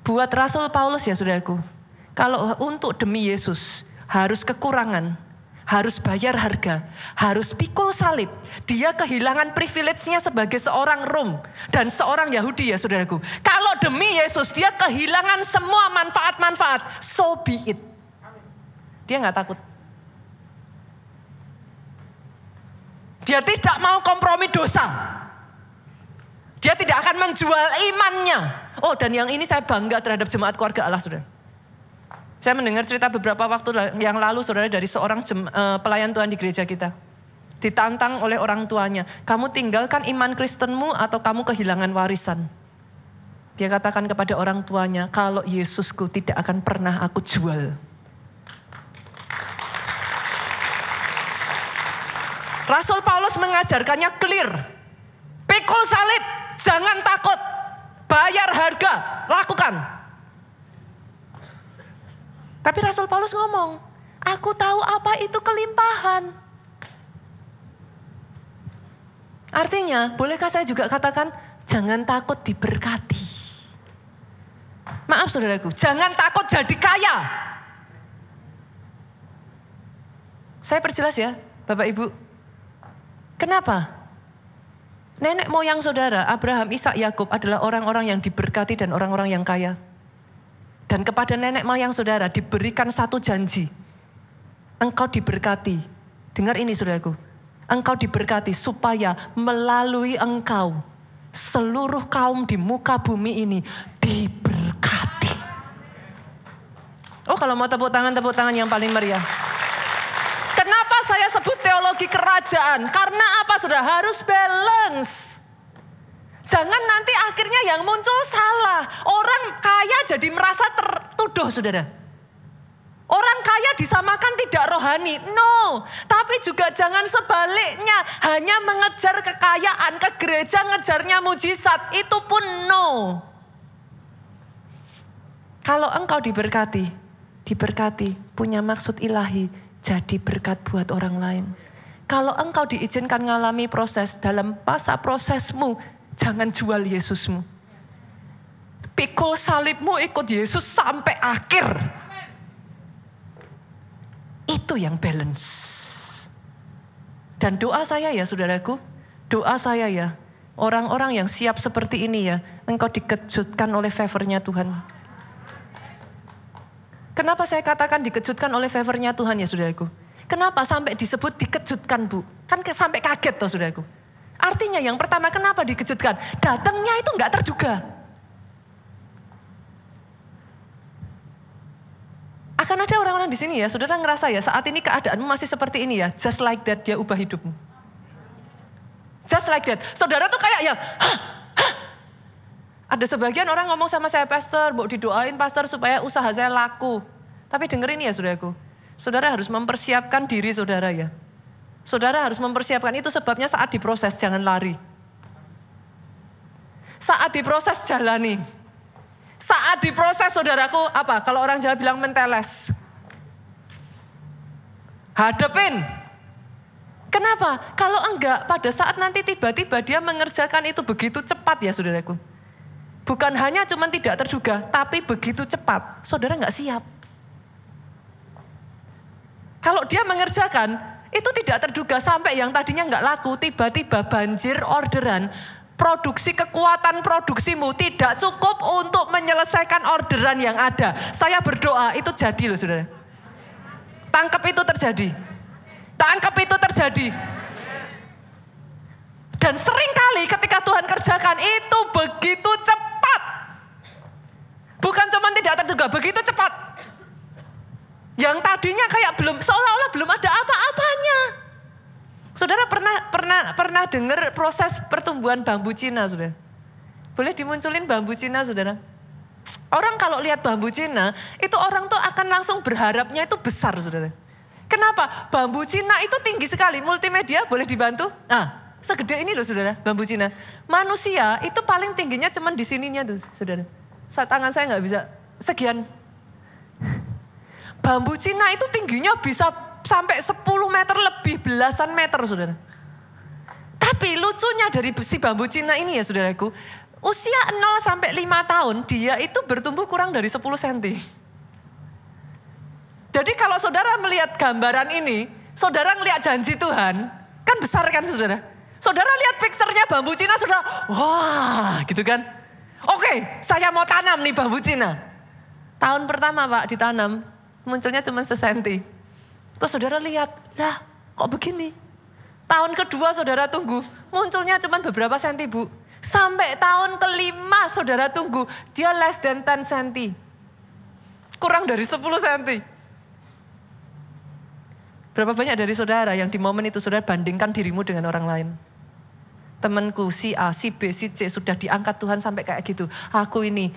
Buat Rasul Paulus ya saudaraku, kalau untuk demi Yesus harus kekurangan, harus bayar harga, harus pikul salib. Dia kehilangan privilege-nya sebagai seorang Rom dan seorang Yahudi ya saudaraku. Kalau demi Yesus dia kehilangan semua manfaat-manfaat, so be it. Dia nggak takut. Dia tidak mau kompromi dosa. Dia tidak akan menjual imannya. Oh dan yang ini saya bangga terhadap jemaat keluarga Allah sudah. Saya mendengar cerita beberapa waktu yang lalu saudara dari seorang jem, uh, pelayan Tuhan di gereja kita. Ditantang oleh orang tuanya. Kamu tinggalkan iman Kristenmu atau kamu kehilangan warisan. Dia katakan kepada orang tuanya, kalau Yesusku tidak akan pernah aku jual. Rasul Paulus mengajarkannya clear. Pikul salib. Jangan takut. Bayar harga, lakukan. Tapi Rasul Paulus ngomong, aku tahu apa itu kelimpahan. Artinya, bolehkah saya juga katakan, jangan takut diberkati. Maaf saudaraku, jangan takut jadi kaya. Saya perjelas ya, Bapak Ibu. Kenapa? Nenek moyang saudara Abraham, Ishak, Yakub adalah orang-orang yang diberkati dan orang-orang yang kaya. Dan kepada nenek moyang saudara diberikan satu janji. Engkau diberkati. Dengar ini saudaraku. Engkau diberkati supaya melalui engkau seluruh kaum di muka bumi ini diberkati. Oh kalau mau tepuk tangan, tepuk tangan yang paling meriah saya sebut teologi kerajaan. Karena apa sudah harus balance. Jangan nanti akhirnya yang muncul salah. Orang kaya jadi merasa tertuduh saudara. Orang kaya disamakan tidak rohani, no. Tapi juga jangan sebaliknya, hanya mengejar kekayaan, ke gereja ngejarnya mujizat, itu pun no. Kalau engkau diberkati, diberkati, punya maksud ilahi, jadi berkat buat orang lain. Kalau engkau diizinkan mengalami proses dalam masa prosesmu, jangan jual Yesusmu. Pikul salibmu ikut Yesus sampai akhir. Itu yang balance. Dan doa saya ya saudaraku, doa saya ya, orang-orang yang siap seperti ini ya, engkau dikejutkan oleh favornya Tuhan Kenapa saya katakan dikejutkan oleh favornya Tuhan ya saudaraku? Kenapa sampai disebut dikejutkan bu? Kan sampai kaget tuh saudaraku. Artinya yang pertama kenapa dikejutkan? Datangnya itu nggak terduga. Akan ada orang-orang di sini ya, saudara ngerasa ya saat ini keadaanmu masih seperti ini ya. Just like that dia ubah hidupmu. Just like that. Saudara tuh kayak ya, ada sebagian orang ngomong sama saya, pastor, mau didoain pastor supaya usaha saya laku. Tapi dengerin ya saudaraku, saudara harus mempersiapkan diri saudara ya. Saudara harus mempersiapkan itu sebabnya saat diproses jangan lari. Saat diproses jalani. Saat diproses saudaraku apa? Kalau orang Jawa bilang menteles. Hadepin. Kenapa? Kalau enggak pada saat nanti tiba-tiba dia mengerjakan itu begitu cepat ya saudaraku. Bukan hanya cuman tidak terduga, tapi begitu cepat, saudara nggak siap. Kalau dia mengerjakan, itu tidak terduga sampai yang tadinya nggak laku, tiba-tiba banjir orderan. Produksi kekuatan produksimu tidak cukup untuk menyelesaikan orderan yang ada. Saya berdoa itu jadi loh saudara. Tangkap itu terjadi. Tangkap itu terjadi. Dan seringkali ketika Tuhan kerjakan itu begitu cepat. Bukan cuma tidak terduga, begitu cepat. Yang tadinya kayak belum seolah-olah belum ada apa-apanya. Saudara pernah pernah pernah dengar proses pertumbuhan bambu Cina, Saudara? Boleh dimunculin bambu Cina, Saudara? Orang kalau lihat bambu Cina, itu orang tuh akan langsung berharapnya itu besar, Saudara. Kenapa? Bambu Cina itu tinggi sekali. Multimedia boleh dibantu? Nah, segede ini loh saudara, bambu Cina. Manusia itu paling tingginya cuman di sininya tuh saudara. Saya, tangan saya nggak bisa sekian. Bambu Cina itu tingginya bisa sampai 10 meter lebih, belasan meter saudara. Tapi lucunya dari si bambu Cina ini ya saudaraku, usia 0 sampai 5 tahun dia itu bertumbuh kurang dari 10 cm. Jadi kalau saudara melihat gambaran ini, saudara melihat janji Tuhan, kan besar kan saudara? Saudara lihat picture bambu Cina, sudah wah gitu kan. Oke, saya mau tanam nih bambu Cina. Tahun pertama Pak ditanam, munculnya cuma sesenti. Terus saudara lihat, lah kok begini? Tahun kedua saudara tunggu, munculnya cuma beberapa senti bu. Sampai tahun kelima saudara tunggu, dia less than 10 senti. Kurang dari 10 senti. Berapa banyak dari saudara yang di momen itu saudara bandingkan dirimu dengan orang lain? temanku si A, si B, si C sudah diangkat Tuhan sampai kayak gitu. Aku ini,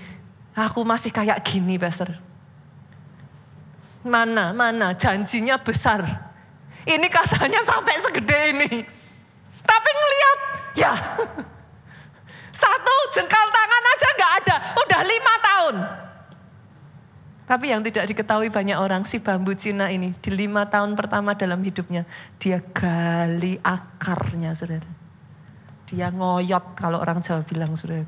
aku masih kayak gini Pastor. Mana, mana, janjinya besar. Ini katanya sampai segede ini. Tapi ngeliat, ya. Satu jengkal tangan aja gak ada, udah lima tahun. Tapi yang tidak diketahui banyak orang, si bambu Cina ini, di lima tahun pertama dalam hidupnya, dia gali akarnya, saudara dia ngoyot kalau orang Jawa bilang sudah.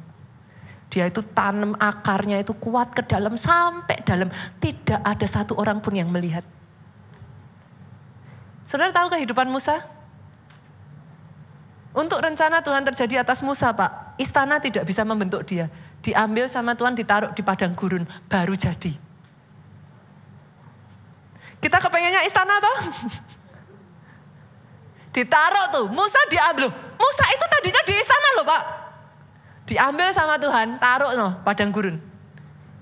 Dia itu tanam akarnya itu kuat ke dalam sampai dalam. Tidak ada satu orang pun yang melihat. Saudara tahu kehidupan Musa? Untuk rencana Tuhan terjadi atas Musa, Pak. Istana tidak bisa membentuk dia. Diambil sama Tuhan, ditaruh di padang gurun, baru jadi. Kita kepengennya istana toh? ditaruh tuh, Musa diambil. Musa itu tadinya di istana loh Pak. Diambil sama Tuhan, taruh no, padang gurun.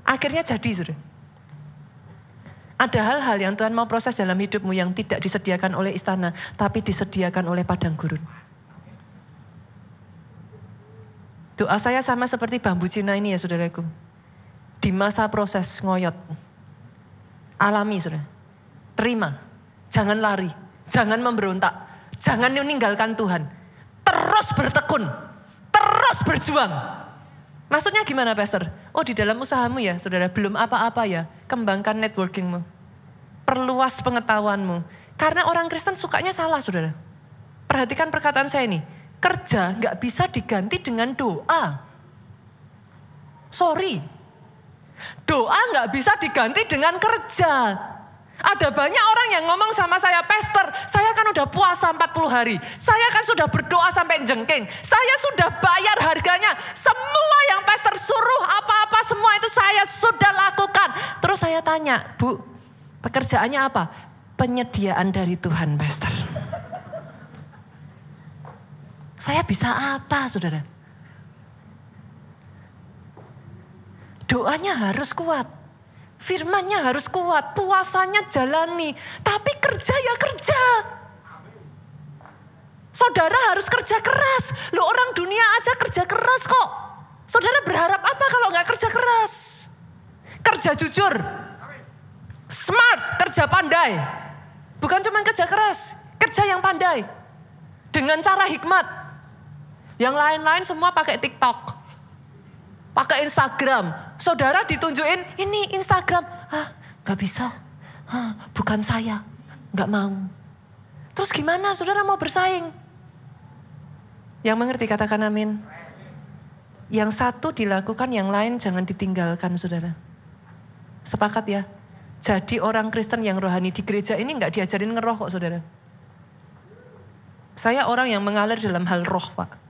Akhirnya jadi sudah. Ada hal-hal yang Tuhan mau proses dalam hidupmu yang tidak disediakan oleh istana, tapi disediakan oleh padang gurun. Doa saya sama seperti bambu Cina ini ya saudaraku. Di masa proses ngoyot. Alami saudara. Terima. Jangan lari. Jangan memberontak. Jangan meninggalkan Tuhan terus bertekun, terus berjuang. Maksudnya gimana Pastor? Oh di dalam usahamu ya saudara, belum apa-apa ya, kembangkan networkingmu. Perluas pengetahuanmu. Karena orang Kristen sukanya salah saudara. Perhatikan perkataan saya ini, kerja gak bisa diganti dengan doa. Sorry, doa gak bisa diganti dengan kerja. Ada banyak orang yang ngomong sama saya, Pastor, saya kan udah puasa 40 hari. Saya kan sudah berdoa sampai jengking. Saya sudah bayar harganya. Semua yang Pastor suruh, apa-apa semua itu saya sudah lakukan. Terus saya tanya, Bu, pekerjaannya apa? Penyediaan dari Tuhan, Pastor. Saya bisa apa, saudara? Doanya harus kuat. Firmannya harus kuat, puasanya jalani, tapi kerja ya kerja. Saudara harus kerja keras. Lo orang dunia aja kerja keras kok. Saudara berharap apa kalau nggak kerja keras? Kerja jujur. Smart, kerja pandai. Bukan cuma kerja keras, kerja yang pandai. Dengan cara hikmat. Yang lain-lain semua pakai TikTok pakai Instagram. Saudara ditunjukin, ini Instagram. Hah, gak bisa. Hah, bukan saya. Gak mau. Terus gimana saudara mau bersaing? Yang mengerti katakan amin. Yang satu dilakukan, yang lain jangan ditinggalkan saudara. Sepakat ya? Jadi orang Kristen yang rohani di gereja ini nggak diajarin ngeroh kok saudara. Saya orang yang mengalir dalam hal roh pak.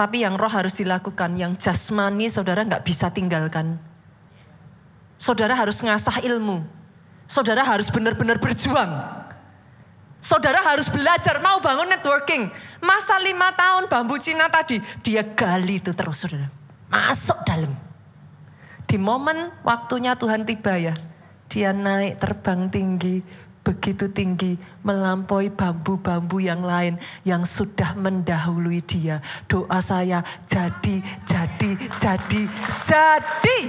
Tapi yang roh harus dilakukan, yang jasmani saudara nggak bisa tinggalkan. Saudara harus ngasah ilmu. Saudara harus benar-benar berjuang. Saudara harus belajar, mau bangun networking. Masa lima tahun bambu Cina tadi, dia gali itu terus saudara. Masuk dalam. Di momen waktunya Tuhan tiba ya, dia naik terbang tinggi, begitu tinggi melampaui bambu-bambu yang lain yang sudah mendahului dia. Doa saya jadi, jadi, jadi, jadi.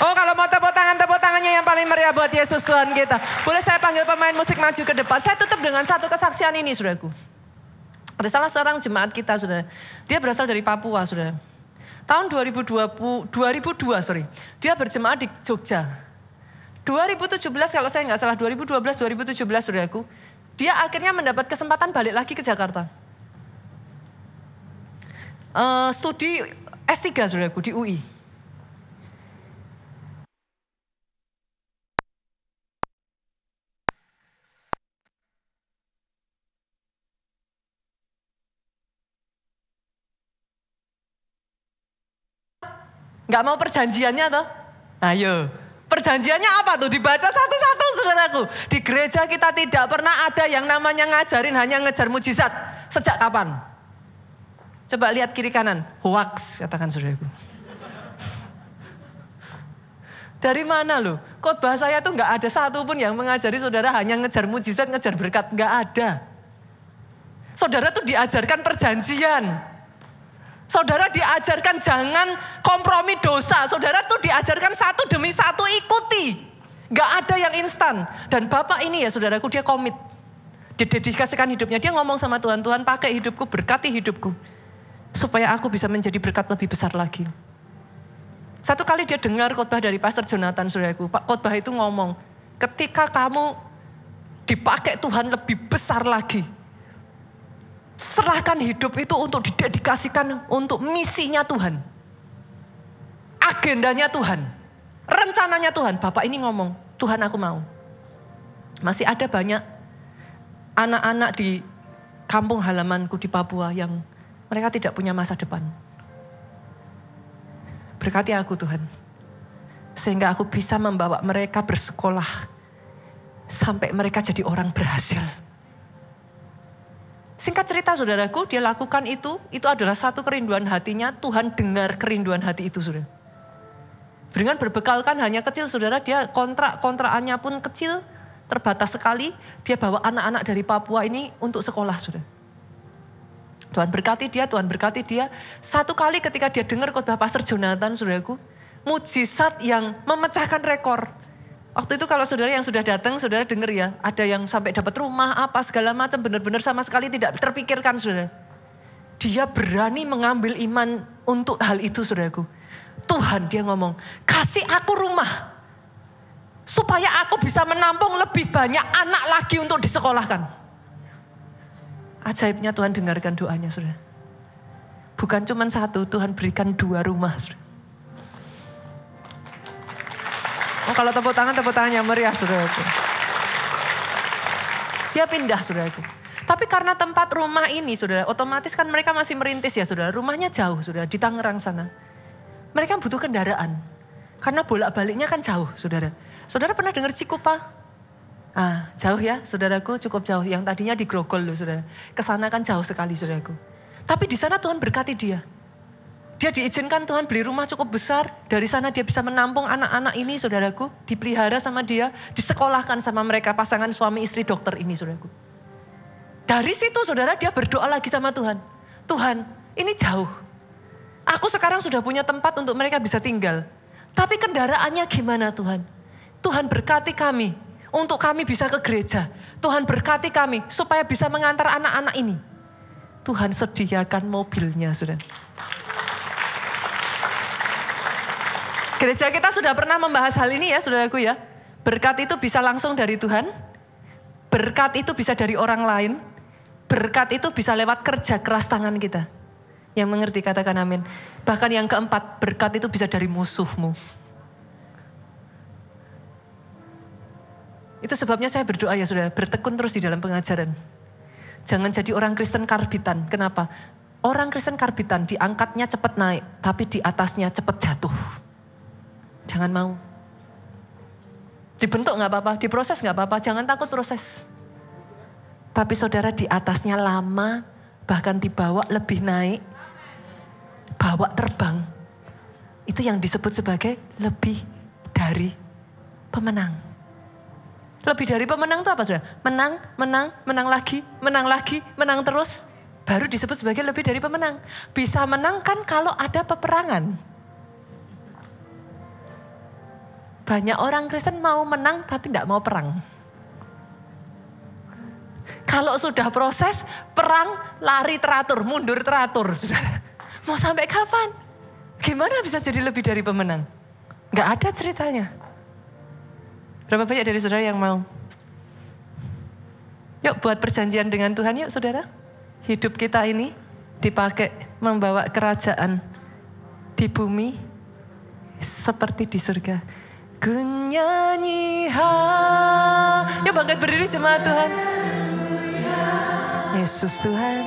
Oh kalau mau tepuk tangan, tepuk tangannya yang paling meriah buat Yesus Tuhan kita. Boleh saya panggil pemain musik maju ke depan. Saya tutup dengan satu kesaksian ini saudaraku. Ada salah seorang jemaat kita saudara. Dia berasal dari Papua saudara. Tahun 2020, 2002 sorry. Dia berjemaat di Jogja 2017 kalau saya nggak salah 2012 2017 aku dia akhirnya mendapat kesempatan balik lagi ke Jakarta uh, studi S3 sudah aku di UI nggak mau perjanjiannya toh ayo nah, iya. Perjanjiannya apa tuh? Dibaca satu-satu saudaraku. Di gereja kita tidak pernah ada yang namanya ngajarin hanya ngejar mujizat. Sejak kapan? Coba lihat kiri kanan. Hoax katakan saudaraku. Dari mana loh? Khotbah saya tuh nggak ada satupun yang mengajari saudara hanya ngejar mujizat, ngejar berkat. Nggak ada. Saudara tuh diajarkan perjanjian. Saudara diajarkan jangan kompromi dosa. Saudara tuh diajarkan satu demi satu ikuti. Gak ada yang instan. Dan Bapak ini ya saudaraku dia komit. Dia dedikasikan hidupnya. Dia ngomong sama Tuhan, Tuhan pakai hidupku, berkati hidupku. Supaya aku bisa menjadi berkat lebih besar lagi. Satu kali dia dengar khotbah dari Pastor Jonathan saudaraku. Pak khotbah itu ngomong, ketika kamu dipakai Tuhan lebih besar lagi serahkan hidup itu untuk didedikasikan untuk misinya Tuhan. Agendanya Tuhan. Rencananya Tuhan. Bapak ini ngomong, Tuhan aku mau. Masih ada banyak anak-anak di kampung halamanku di Papua yang mereka tidak punya masa depan. Berkati aku Tuhan. Sehingga aku bisa membawa mereka bersekolah. Sampai mereka jadi orang berhasil Singkat cerita saudaraku, dia lakukan itu, itu adalah satu kerinduan hatinya, Tuhan dengar kerinduan hati itu saudara. Dengan berbekalkan hanya kecil saudara, dia kontrak-kontraannya pun kecil, terbatas sekali. Dia bawa anak-anak dari Papua ini untuk sekolah saudara. Tuhan berkati dia, Tuhan berkati dia. Satu kali ketika dia dengar khotbah Pastor Jonathan, saudaraku, mujizat yang memecahkan rekor Waktu itu kalau saudara yang sudah datang, saudara dengar ya, ada yang sampai dapat rumah apa segala macam benar-benar sama sekali tidak terpikirkan saudara. Dia berani mengambil iman untuk hal itu saudaraku. Tuhan dia ngomong, kasih aku rumah. Supaya aku bisa menampung lebih banyak anak lagi untuk disekolahkan. Ajaibnya Tuhan dengarkan doanya saudara. Bukan cuma satu, Tuhan berikan dua rumah saudara. Oh, kalau tepuk tangan, tepuk tangan yang meriah saudaraku. Dia pindah saudaraku. Tapi karena tempat rumah ini saudara, otomatis kan mereka masih merintis ya saudara. Rumahnya jauh saudara, di Tangerang sana. Mereka butuh kendaraan. Karena bolak-baliknya kan jauh saudara. Saudara pernah dengar Cikupa? Ah, jauh ya saudaraku, cukup jauh. Yang tadinya di Grogol loh saudara. Kesana kan jauh sekali saudaraku. Tapi di sana Tuhan berkati dia. Dia diizinkan Tuhan beli rumah cukup besar. Dari sana dia bisa menampung anak-anak ini saudaraku. Dipelihara sama dia. Disekolahkan sama mereka pasangan suami istri dokter ini saudaraku. Dari situ saudara dia berdoa lagi sama Tuhan. Tuhan ini jauh. Aku sekarang sudah punya tempat untuk mereka bisa tinggal. Tapi kendaraannya gimana Tuhan? Tuhan berkati kami untuk kami bisa ke gereja. Tuhan berkati kami supaya bisa mengantar anak-anak ini. Tuhan sediakan mobilnya, saudara. Gereja kita sudah pernah membahas hal ini ya saudaraku ya. Berkat itu bisa langsung dari Tuhan. Berkat itu bisa dari orang lain. Berkat itu bisa lewat kerja keras tangan kita. Yang mengerti katakan amin. Bahkan yang keempat, berkat itu bisa dari musuhmu. Itu sebabnya saya berdoa ya sudah, bertekun terus di dalam pengajaran. Jangan jadi orang Kristen karbitan. Kenapa? Orang Kristen karbitan diangkatnya cepat naik, tapi di atasnya cepat jatuh. Jangan mau. Dibentuk nggak apa-apa, diproses nggak apa-apa, jangan takut proses. Tapi saudara di atasnya lama, bahkan dibawa lebih naik, bawa terbang. Itu yang disebut sebagai lebih dari pemenang. Lebih dari pemenang itu apa saudara? Menang, menang, menang lagi, menang lagi, menang terus. Baru disebut sebagai lebih dari pemenang. Bisa menang kan kalau ada peperangan. Banyak orang Kristen mau menang tapi tidak mau perang. Kalau sudah proses perang lari teratur, mundur teratur. sudah Mau sampai kapan? Gimana bisa jadi lebih dari pemenang? Gak ada ceritanya. Berapa banyak dari saudara yang mau? Yuk buat perjanjian dengan Tuhan yuk saudara. Hidup kita ini dipakai membawa kerajaan di bumi seperti di surga. Ku nyanyi haleluya. Yuk bangkit berdiri jemaat Tuhan. Yesus Tuhan.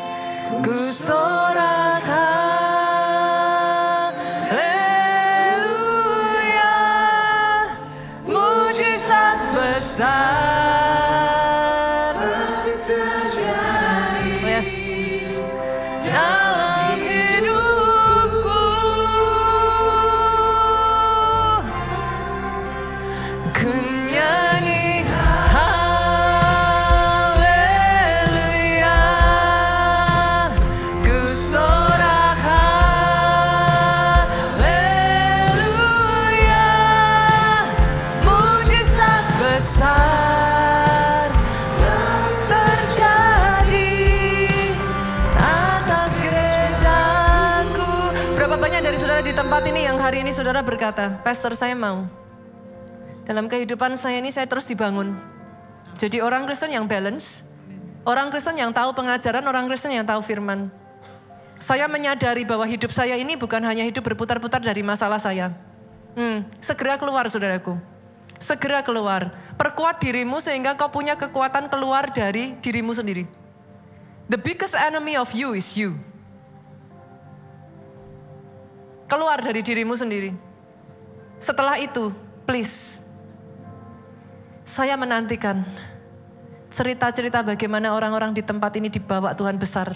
Ku sorak haleluya. Mujizat besar. tempat ini yang hari ini saudara berkata, Pastor saya mau. Dalam kehidupan saya ini saya terus dibangun. Jadi orang Kristen yang balance, orang Kristen yang tahu pengajaran, orang Kristen yang tahu firman. Saya menyadari bahwa hidup saya ini bukan hanya hidup berputar-putar dari masalah saya. Hmm, segera keluar saudaraku. Segera keluar. Perkuat dirimu sehingga kau punya kekuatan keluar dari dirimu sendiri. The biggest enemy of you is you keluar dari dirimu sendiri. Setelah itu, please, saya menantikan cerita-cerita bagaimana orang-orang di tempat ini dibawa Tuhan besar.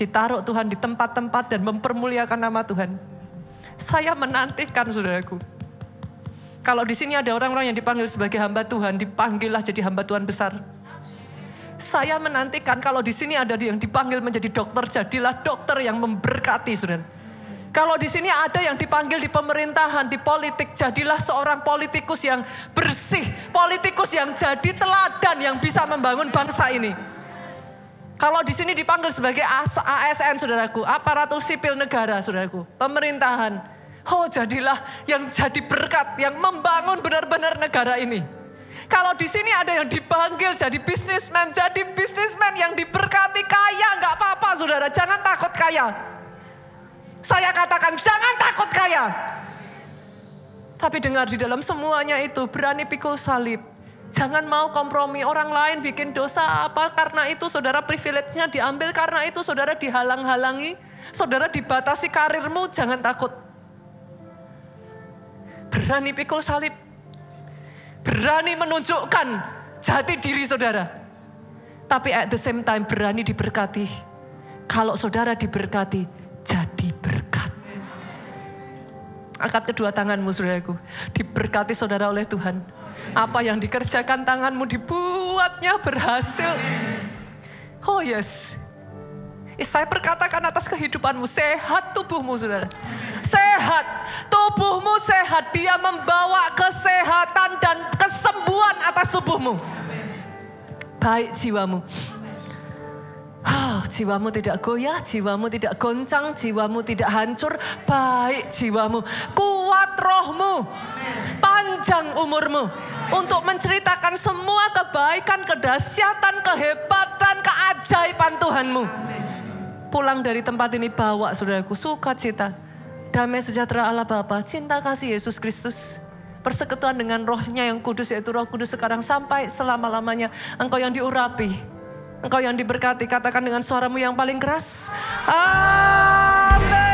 Ditaruh Tuhan di tempat-tempat dan mempermuliakan nama Tuhan. Saya menantikan saudaraku. Kalau di sini ada orang-orang yang dipanggil sebagai hamba Tuhan, dipanggillah jadi hamba Tuhan besar. Saya menantikan kalau di sini ada yang dipanggil menjadi dokter, jadilah dokter yang memberkati, saudara. Kalau di sini ada yang dipanggil di pemerintahan, di politik, jadilah seorang politikus yang bersih, politikus yang jadi teladan yang bisa membangun bangsa ini. Kalau di sini dipanggil sebagai ASN, saudaraku, aparatur sipil negara, saudaraku, pemerintahan. Oh, jadilah yang jadi berkat, yang membangun benar-benar negara ini. Kalau di sini ada yang dipanggil jadi bisnismen, jadi bisnismen yang diberkati kaya, nggak apa-apa saudara, jangan takut kaya. Saya katakan jangan takut kaya. Tapi dengar di dalam semuanya itu berani pikul salib. Jangan mau kompromi orang lain bikin dosa apa karena itu saudara privilege-nya diambil karena itu saudara dihalang-halangi, saudara dibatasi karirmu, jangan takut. Berani pikul salib, berani menunjukkan jati diri saudara. Tapi at the same time berani diberkati. Kalau saudara diberkati, jadi berkat. Angkat kedua tanganmu saudaraku. Diberkati saudara oleh Tuhan. Apa yang dikerjakan tanganmu dibuatnya berhasil. Oh yes, saya perkatakan atas kehidupanmu, sehat tubuhmu saudara. Sehat, tubuhmu sehat. Dia membawa kesehatan dan kesembuhan atas tubuhmu. Baik jiwamu. Oh, jiwamu tidak goyah, jiwamu tidak goncang, jiwamu tidak hancur. Baik jiwamu, kuat rohmu, panjang umurmu. Untuk menceritakan semua kebaikan, kedahsyatan, kehebatan, keajaiban Tuhanmu. Amen pulang dari tempat ini bawa saudaraku sukacita, damai sejahtera Allah Bapa, cinta kasih Yesus Kristus, persekutuan dengan rohnya yang kudus yaitu roh kudus sekarang sampai selama-lamanya. Engkau yang diurapi, engkau yang diberkati, katakan dengan suaramu yang paling keras. Amin.